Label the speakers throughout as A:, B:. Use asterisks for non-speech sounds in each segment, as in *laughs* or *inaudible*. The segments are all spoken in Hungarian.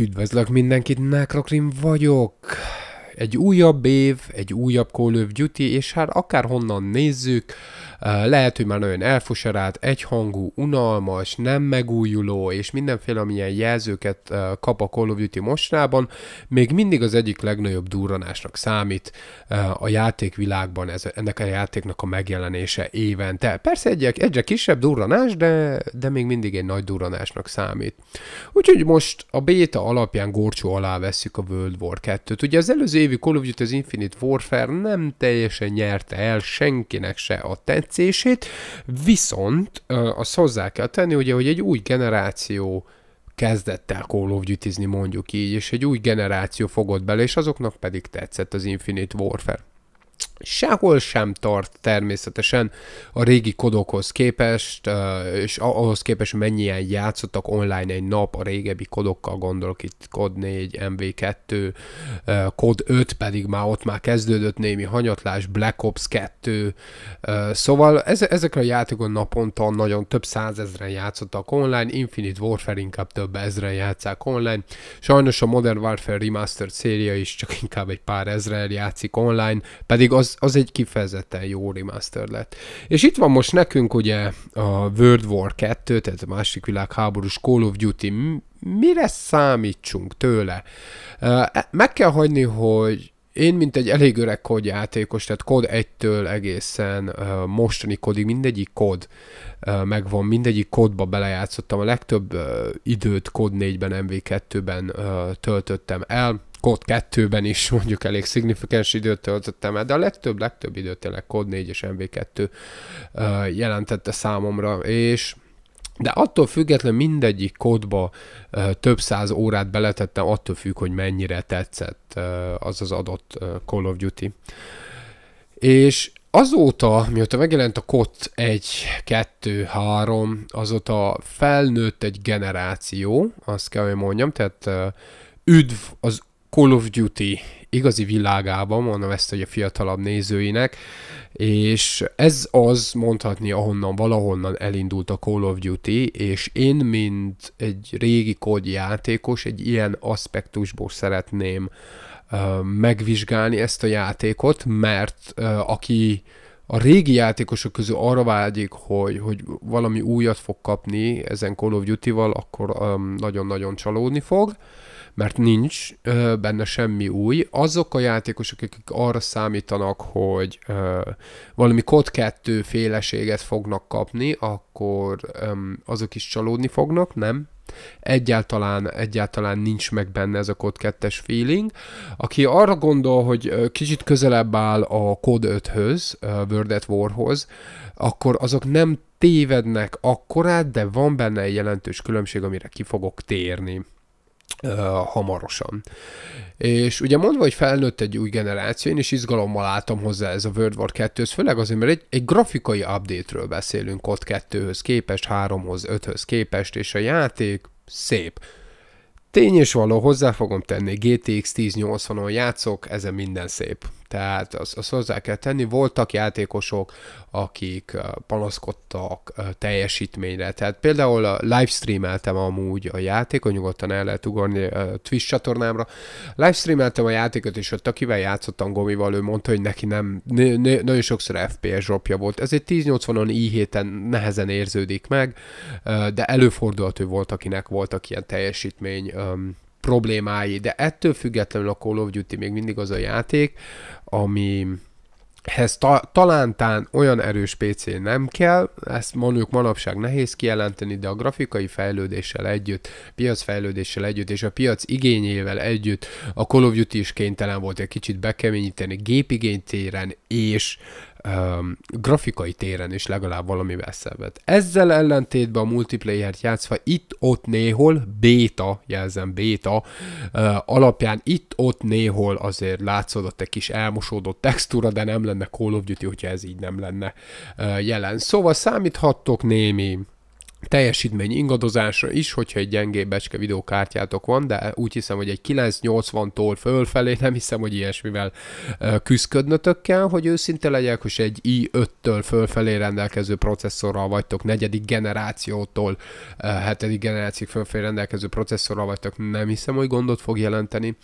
A: Üdvözlök mindenkit, Nekrokrim vagyok! egy újabb év, egy újabb Call of Duty, és hát akárhonnan nézzük, eh, lehet, hogy már nagyon elfosarált, egyhangú, unalmas, nem megújuló, és mindenféle milyen jelzőket eh, kap a Call of Duty mostanában, még mindig az egyik legnagyobb durranásnak számít eh, a játékvilágban ez, ennek a játéknak a megjelenése évente. Persze egy, egyre kisebb durranás, de, de még mindig egy nagy durranásnak számít. Úgyhogy most a beta alapján gorcsó alá vesszük a World War 2-t. Ugye az előző év évi Call of Duty az Infinite Warfare nem teljesen nyerte el senkinek se a tetszését, viszont azt hozzá kell tenni, ugye, hogy egy új generáció kezdett el Call of duty mondjuk így, és egy új generáció fogott bele, és azoknak pedig tetszett az Infinite Warfare sehol sem tart természetesen a régi kodokhoz képest, és ahhoz képest, hogy mennyien játszottak online egy nap a régebbi kodokkal, gondolok itt kod 4, MV2, kod 5 pedig már ott már kezdődött némi hanyatlás, Black Ops 2, szóval ezekre a játékon naponta nagyon több százezren játszottak online, Infinite Warfare inkább több ezren játszák online, sajnos a Modern Warfare Remastered széria is csak inkább egy pár ezren játszik online, pedig pedig az, az egy kifejezetten jó remaster lett. És itt van most nekünk ugye a World War 2, tehát a másik világháborús Call of Duty. Mire számítsunk tőle? E, meg kell hagyni, hogy én, mint egy elég öreg kod játékos, tehát kod 1-től egészen uh, mostani kodig mindegyik kod uh, megvan, mindegyik kodba belejátszottam, a legtöbb uh, időt kod 4-ben, MV2-ben töltöttem el, Kód 2-ben is mondjuk elég szignifikáns időt töltöttem el, de a legtöbb, legtöbb időt tényleg Kód 4 és MV2 jelentette számomra, és de attól függetlenül mindegyik kódba több száz órát beletettem, attól függ, hogy mennyire tetszett az az adott Call of Duty. És azóta, mióta megjelent a KOT 1, 2, 3, azóta felnőtt egy generáció, azt kell, hogy mondjam, tehát üdv az Call of Duty igazi világában, mondom ezt hogy a fiatalabb nézőinek, és ez az mondhatni, ahonnan valahonnan elindult a Call of Duty, és én, mint egy régi kódjátékos, egy ilyen aspektusból szeretném uh, megvizsgálni ezt a játékot, mert uh, aki a régi játékosok közül arra vágyik, hogy, hogy valami újat fog kapni ezen Call of Duty-val, akkor um, nagyon-nagyon csalódni fog. Uh, mert nincs ö, benne semmi új. Azok a játékosok, akik arra számítanak, hogy ö, valami kod 2 féleséget fognak kapni, akkor ö, azok is csalódni fognak, nem? Egyáltalán, egyáltalán nincs meg benne ez a kod 2-es feeling. Aki arra gondol, hogy kicsit közelebb áll a kod 5-höz, World at War-hoz, akkor azok nem tévednek akkorát, de van benne egy jelentős különbség, amire ki fogok térni hamarosan. És ugye mondva, hogy felnőtt egy új generáció, én is izgalommal álltam hozzá ez a World War 2-höz, főleg azért, mert egy, egy grafikai update-ről beszélünk ott 2-höz képest, 3-hoz, 5-höz képest, és a játék szép. Tény és való, hozzá fogom tenni, GTX 1080-on játszok, ezen minden szép. Tehát azt, azt hozzá kell tenni. Voltak játékosok, akik panaszkodtak teljesítményre. Tehát például livestreameltem amúgy a játékot, nyugodtan el lehet ugorni a Twitch csatornámra. Livestreameltem a játékot, és ott akivel játszottam Gomival, ő mondta, hogy neki nem, n- n- nagyon sokszor FPS dropja volt. egy 1080-on héten nehezen érződik meg, de előfordulhat, hogy volt, akinek voltak ilyen teljesítmény problémái, de ettől függetlenül a Call of Duty még mindig az a játék, ami hez ta- talán tán olyan erős PC nem kell, ezt mondjuk manapság nehéz kijelenteni, de a grafikai fejlődéssel együtt, piacfejlődéssel együtt és a piac igényével együtt a Call of Duty is kénytelen volt egy kicsit bekeményíteni gépigénytéren téren és um, grafikai téren is legalább valamivel szenved. Ezzel ellentétben a multiplayer-t játszva itt-ott néhol, béta, jelzem béta, uh, alapján itt-ott néhol azért látszódott egy kis elmosódott textúra, de nem lenne Call of Duty, hogyha ez így nem lenne uh, jelen. Szóval számíthattok némi teljesítmény ingadozásra is, hogyha egy gyengébb becske videókártyátok van, de úgy hiszem, hogy egy 980-tól fölfelé nem hiszem, hogy ilyesmivel küzdködnötök kell, hogy őszinte legyek, hogy egy i5-től fölfelé rendelkező processzorral vagytok, negyedik generációtól hetedik generáció fölfelé rendelkező processzorral vagytok, nem hiszem, hogy gondot fog jelenteni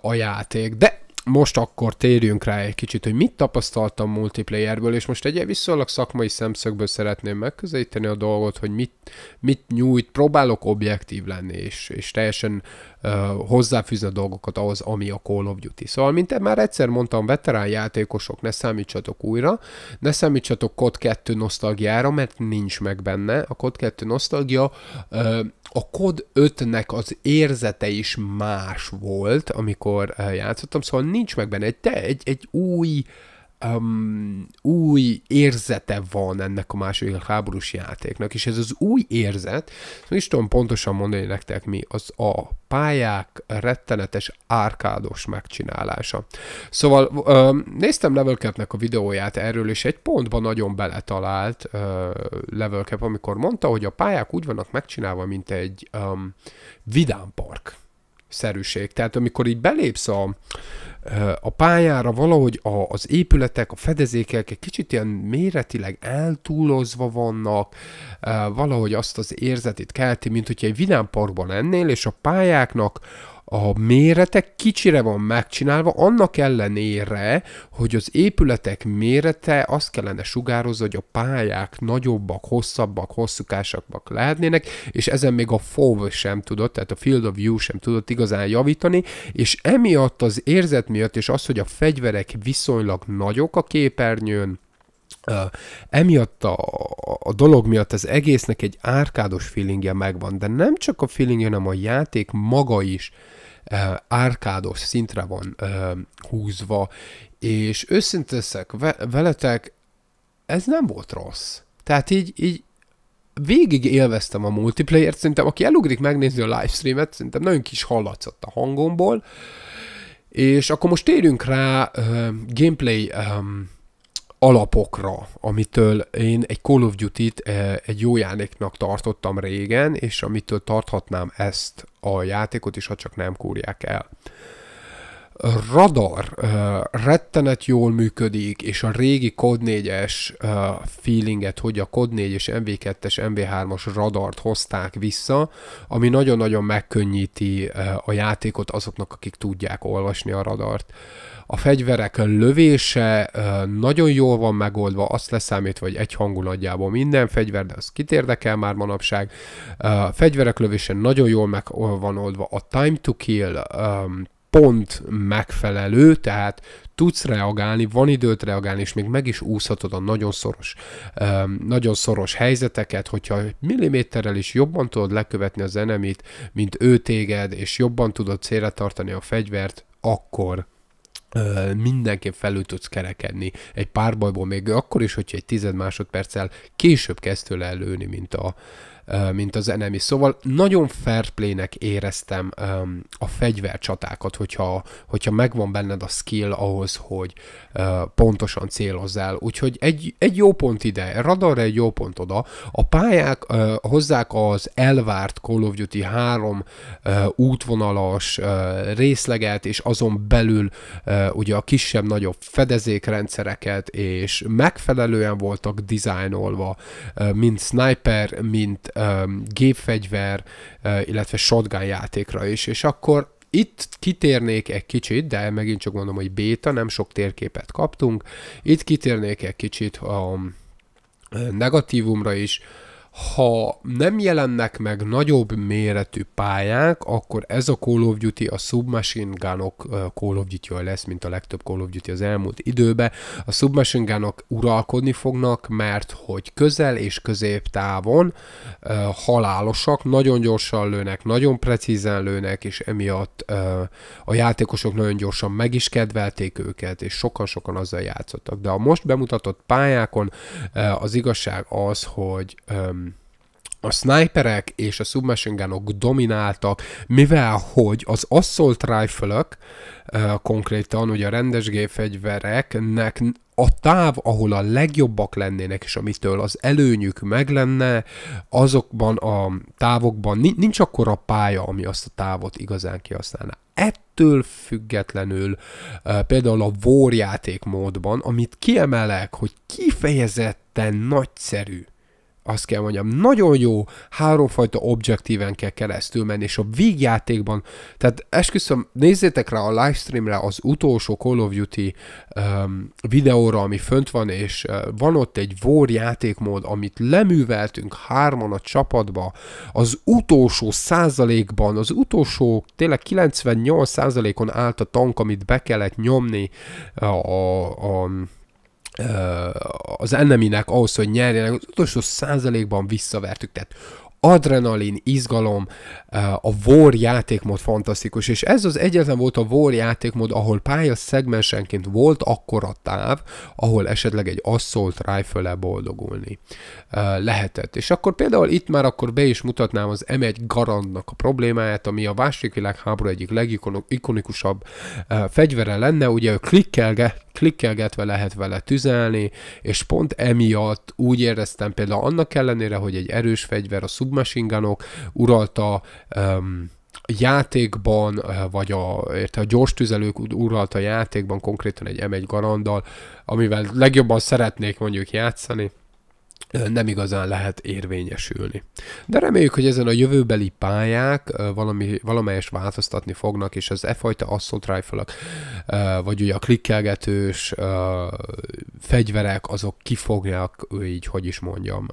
A: a játék, de most akkor térjünk rá egy kicsit, hogy mit tapasztaltam multiplayerből, és most egy viszonylag szakmai szemszögből szeretném megközelíteni a dolgot, hogy mit, mit nyújt, próbálok objektív lenni, és, és teljesen uh, hozzáfűzni a dolgokat ahhoz, ami a Call of Duty. Szóval, mint már egyszer mondtam, veterán játékosok, ne számítsatok újra, ne számítsatok COD 2 nosztalgiára, mert nincs meg benne. A COD 2 nosztalgia uh, a kod 5-nek az érzete is más volt, amikor eh, játszottam, szóval nincs meg benne egy, te, egy, egy új, uh, um, új érzete van ennek a második háborús játéknak, és ez az új érzet, nem is tudom pontosan mondani nektek mi, az a pályák rettenetes árkádos megcsinálása. Szóval um, néztem Level Cap-nek a videóját erről, és egy pontban nagyon beletalált uh, Level Cap, amikor mondta, hogy a pályák úgy vannak megcsinálva, mint egy um, vidámpark szerűség. Tehát amikor így belépsz a, a pályára valahogy a, az épületek, a fedezékek egy kicsit ilyen méretileg eltúlozva vannak, valahogy azt az érzetét kelti, mint hogyha egy vidámparkban lennél, és a pályáknak a méretek kicsire van megcsinálva, annak ellenére, hogy az épületek mérete azt kellene sugározni, hogy a pályák nagyobbak, hosszabbak, hosszúkásabbak lehetnének, és ezen még a FOV sem tudott, tehát a Field of View sem tudott igazán javítani, és emiatt az érzet miatt, és az, hogy a fegyverek viszonylag nagyok a képernyőn, Uh, emiatt a, a dolog miatt az egésznek egy árkádos feelingje megvan, de nem csak a feelingje, hanem a játék maga is árkádos szintre van húzva, és őszinteszek veletek, ez nem volt rossz. Tehát így, így végig élveztem a multiplayer-t, szerintem aki elugrik megnézni a livestreamet, szerintem nagyon kis hallatszott a hangomból, és akkor most térjünk rá uh, gameplay um, alapokra, amitől én egy Call of Duty-t eh, egy jó játéknak tartottam régen, és amitől tarthatnám ezt a játékot is, ha csak nem kúrják el radar uh, rettenet jól működik, és a régi Cod 4-es uh, feelinget, hogy a Cod 4 és MV2-es, MV3-as radart hozták vissza, ami nagyon-nagyon megkönnyíti uh, a játékot azoknak, akik tudják olvasni a radart. A fegyverek lövése uh, nagyon jól van megoldva, azt leszámítva, hogy egy hangul nagyjából minden fegyver, de az kit érdekel már manapság. Uh, fegyverek lövése nagyon jól meg van oldva, a time to kill um, pont megfelelő, tehát tudsz reagálni, van időt reagálni, és még meg is úszhatod a nagyon szoros, nagyon szoros helyzeteket, hogyha milliméterrel is jobban tudod lekövetni az enemit, mint ő téged, és jobban tudod célra tartani a fegyvert, akkor mindenképp felül tudsz kerekedni egy párbajból, még akkor is, hogyha egy tized másodperccel később kezdtől előni, mint a, mint az enemi. Szóval nagyon fair play-nek éreztem a fegyvercsatákat, hogyha, hogyha megvan benned a skill ahhoz, hogy pontosan célozzál. Úgyhogy egy, egy jó pont ide, radarra egy jó pont oda. A pályák hozzák az elvárt Call of Duty 3 útvonalas részleget, és azon belül ugye a kisebb-nagyobb fedezékrendszereket, és megfelelően voltak dizájnolva, mint sniper, mint Um, gépfegyver, uh, illetve shotgun játékra is, és akkor itt kitérnék egy kicsit, de megint csak mondom, hogy béta, nem sok térképet kaptunk, itt kitérnék egy kicsit a um, negatívumra is, ha nem jelennek meg nagyobb méretű pályák, akkor ez a Call of Duty, a Submachine Gunok Call of duty lesz, mint a legtöbb Call of Duty az elmúlt időben. A Submachine Gunok uralkodni fognak, mert hogy közel és középtávon uh, halálosak, nagyon gyorsan lőnek, nagyon precízen lőnek, és emiatt uh, a játékosok nagyon gyorsan meg is kedvelték őket, és sokan-sokan azzal játszottak. De a most bemutatott pályákon uh, az igazság az, hogy um, a sniperek és a submachine domináltak, mivel hogy az assault rifle konkrétan ugye a rendes gépfegyvereknek a táv, ahol a legjobbak lennének, és amitől az előnyük meg lenne, azokban a távokban nincs akkor a pálya, ami azt a távot igazán kihasználná. Ettől függetlenül például a vórjáték módban, amit kiemelek, hogy kifejezetten nagyszerű, azt kell mondjam, nagyon jó háromfajta objektíven kell keresztül menni, és a végjátékban, tehát esküszöm, nézzétek rá a livestreamre az utolsó Call of Duty um, videóra, ami fönt van, és uh, van ott egy vór játékmód, amit leműveltünk hárman a csapatba, az utolsó százalékban, az utolsó tényleg 98 százalékon állt a tank, amit be kellett nyomni a, a, a az enneminek ahhoz, hogy nyerjenek, az utolsó százalékban visszavertük. Tehát adrenalin, izgalom, a vor játékmód fantasztikus, és ez az egyetlen volt a vor játékmód, ahol pálya szegmensenként volt akkora táv, ahol esetleg egy asszolt rifle boldogulni lehetett. És akkor például itt már akkor be is mutatnám az M1 Garandnak a problémáját, ami a második világháború egyik legikonikusabb fegyvere lenne, ugye ő klikkelge, klikkelgetve lehet vele tüzelni, és pont emiatt úgy éreztem például annak ellenére, hogy egy erős fegyver a szub submachine uralta um, játékban, eh, vagy a, érte, a gyors tüzelők uralta játékban, konkrétan egy M1 garanddal, amivel legjobban szeretnék mondjuk játszani, eh, nem igazán lehet érvényesülni. De reméljük, hogy ezen a jövőbeli pályák eh, valami, valamelyes változtatni fognak, és az e fajta assault rifle vagy ugye a klikkelgetős fegyverek, azok ki így, hogy is mondjam,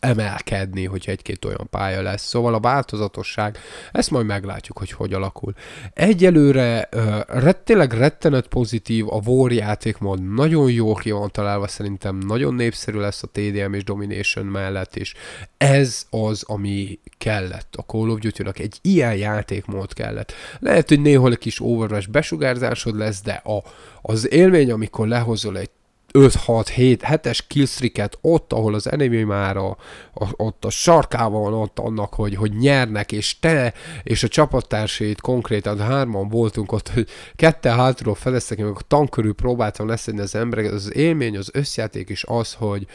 A: emelkedni, hogy egy-két olyan pálya lesz. Szóval a változatosság, ezt majd meglátjuk, hogy hogy alakul. Egyelőre uh, tényleg rettenet pozitív, a War ma nagyon jó, ki van találva, szerintem nagyon népszerű lesz a TDM és Domination mellett, és ez az, ami kellett a Call of Duty-nak, egy ilyen játékmód kellett. Lehet, hogy néhol egy kis overwatch besugárzásod lesz, de a, az élmény, amikor lehozol egy 5-6-7-7-es killstreaket ott, ahol az enemy már a, a, ott a sarkával van ott annak, hogy, hogy nyernek, és te és a csapattársait konkrétan hárman voltunk ott, hogy kette hátulról feleztek, meg a tank körül próbáltam leszedni az embereket, az élmény, az összjáték is az, hogy,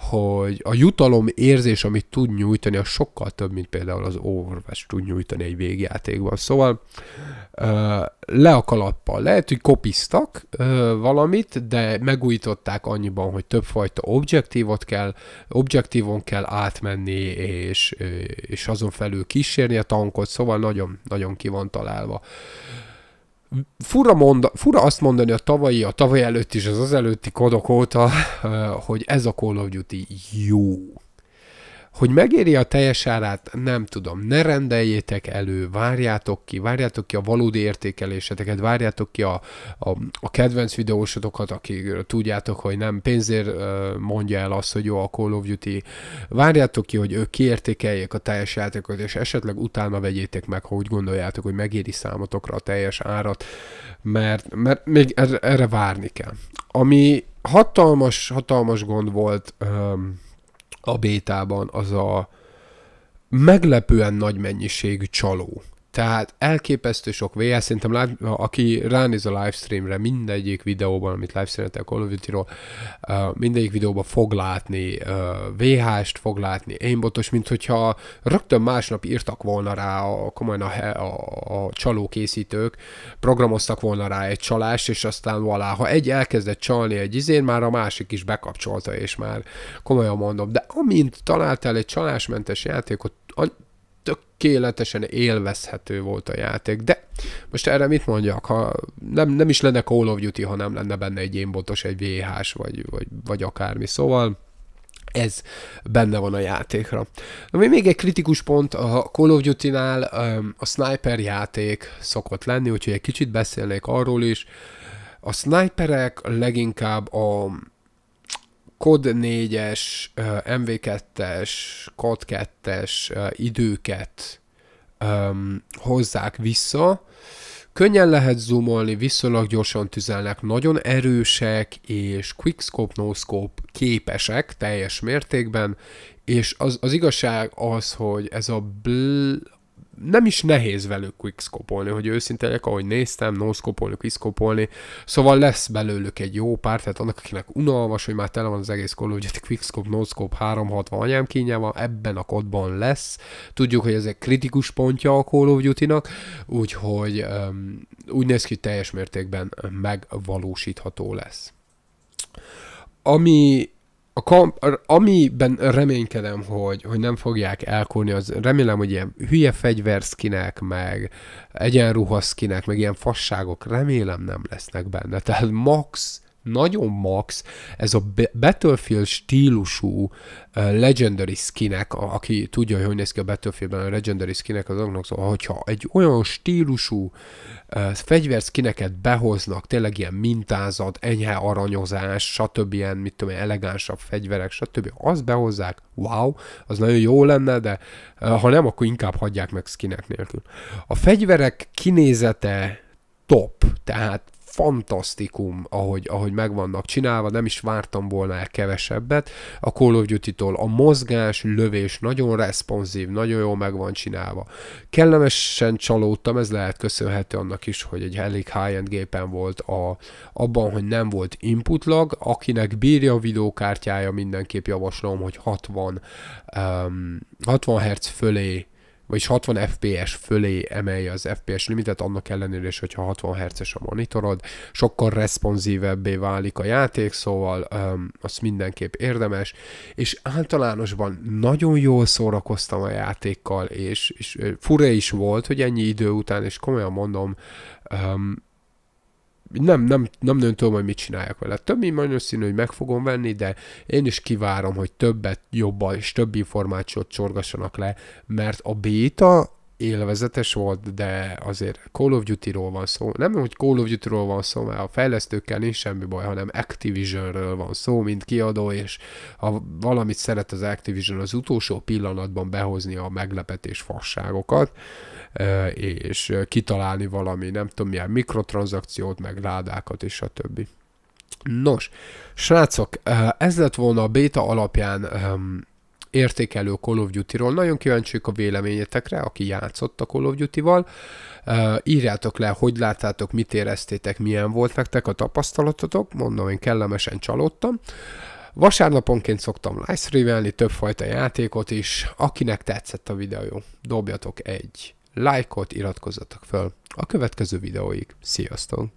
A: hogy a jutalom érzés, amit tud nyújtani, az sokkal több, mint például az Overwatch tud nyújtani egy végjátékban. Szóval le a kalappal. Lehet, hogy kopisztak valamit, de megújították annyiban, hogy többfajta objektívot kell, objektívon kell átmenni, és, és azon felül kísérni a tankot, szóval nagyon, nagyon ki van találva. Fura, mond, fura azt mondani a tavalyi, a tavaly előtt is, az az előtti kodok óta, *laughs* hogy ez a Call of Duty jó. Hogy megéri a teljes árát, nem tudom. Ne rendeljétek elő, várjátok ki, várjátok ki a valódi értékeléseteket, várjátok ki a, a, a kedvenc videósotokat, akik tudjátok, hogy nem pénzért mondja el azt, hogy jó a Call of Duty. Várjátok ki, hogy ők kiértékeljék a teljes játékot, és esetleg utána vegyétek meg, ha úgy gondoljátok, hogy megéri számotokra a teljes árat, mert, mert még erre, erre várni kell. Ami hatalmas, hatalmas gond volt, um, a bétában az a meglepően nagy mennyiségű csaló. Tehát elképesztő sok VS, szerintem live, aki ránéz a livestreamre, mindegyik videóban, amit livestreameltek Call of Duty-ról, mindegyik videóban fog látni VH-st, fog látni aimbotos, mint hogyha rögtön másnap írtak volna rá a, komolyan a, a, a csalókészítők, programoztak volna rá egy csalást, és aztán valá, ha egy elkezdett csalni egy izén, már a másik is bekapcsolta, és már komolyan mondom, de amint találtál egy csalásmentes játékot, tökéletesen élvezhető volt a játék. De most erre mit mondjak, ha nem, nem is lenne Call of Duty, ha nem lenne benne egy énbotos, egy VH-s, vagy, vagy, vagy akármi. Szóval ez benne van a játékra. Ami még egy kritikus pont a Call of Duty-nál a sniper játék szokott lenni, úgyhogy egy kicsit beszélnék arról is. A sniperek leginkább a COD 4-es, MV2-es, COD 2-es időket um, hozzák vissza. Könnyen lehet zoomolni, viszonylag gyorsan tüzelnek, nagyon erősek és quickscope, noscope képesek teljes mértékben, és az, az igazság az, hogy ez a bl- nem is nehéz velük quickscopolni, hogy őszinte legyek, ahogy néztem, noscopolni, quickscopolni, szóval lesz belőlük egy jó pár, tehát annak, akinek unalmas, hogy már tele van az egész Call ugye Duty quickscope, noscope, 360 anyám van, ebben a kodban lesz. Tudjuk, hogy ez egy kritikus pontja a Call of Duty-nak, úgyhogy um, úgy néz ki, teljes mértékben megvalósítható lesz. Ami a kamp, amiben reménykedem, hogy, hogy nem fogják elkúrni, az remélem, hogy ilyen hülye fegyverszkinek, meg egyenruhaszkinek, meg ilyen fasságok, remélem nem lesznek benne. Tehát max nagyon max, ez a Battlefield stílusú uh, Legendary skinek, aki tudja, hogy hogy néz ki a Battlefieldben a Legendary skinek, az annak szóval, hogyha egy olyan stílusú uh, fegyverskineket behoznak, tényleg ilyen mintázat, enyhe aranyozás, stb. ilyen, mit tudom, elegánsabb fegyverek, stb. azt behozzák, wow, az nagyon jó lenne, de uh, ha nem, akkor inkább hagyják meg skinek nélkül. A fegyverek kinézete top, tehát fantasztikum, ahogy, ahogy meg vannak csinálva, nem is vártam volna el kevesebbet. A Call of Duty-tól a mozgás, lövés nagyon responsív, nagyon jól meg van csinálva. Kellemesen csalódtam, ez lehet köszönhető annak is, hogy egy elég high-end gépen volt a, abban, hogy nem volt input lag, akinek bírja a videókártyája, mindenképp javaslom, hogy 60, um, 60 Hz fölé vagyis 60 fps fölé emelje az fps limitet, annak ellenére is, hogyha 60 herces a monitorod, sokkal responsívebbé válik a játék, szóval um, az mindenképp érdemes, és általánosban nagyon jól szórakoztam a játékkal, és, és fura is volt, hogy ennyi idő után, és komolyan mondom, um, nem, nem, nem nagyon tudom, hogy mit csináljak vele. Több mint színű, hogy meg fogom venni, de én is kivárom, hogy többet, jobban és több információt csorgassanak le, mert a béta élvezetes volt, de azért Call of Duty-ról van szó. Nem, hogy Call of Duty-ról van szó, mert a fejlesztőkkel nincs semmi baj, hanem Activision-ről van szó, mint kiadó, és ha valamit szeret az Activision az utolsó pillanatban behozni a meglepetés fasságokat, és kitalálni valami, nem tudom milyen mikrotranszakciót, meg ládákat, és a többi. Nos, srácok, ez lett volna a béta alapján értékelő Call of Duty-ról. Nagyon kíváncsiak a véleményetekre, aki játszott a Call of Duty-val. Írjátok le, hogy láttátok, mit éreztétek, milyen volt nektek a tapasztalatotok. Mondom, én kellemesen csalódtam. Vasárnaponként szoktam live-streamelni többfajta játékot is. Akinek tetszett a videó, dobjatok egy lájkot, iratkozzatok fel A következő videóig. Sziasztok!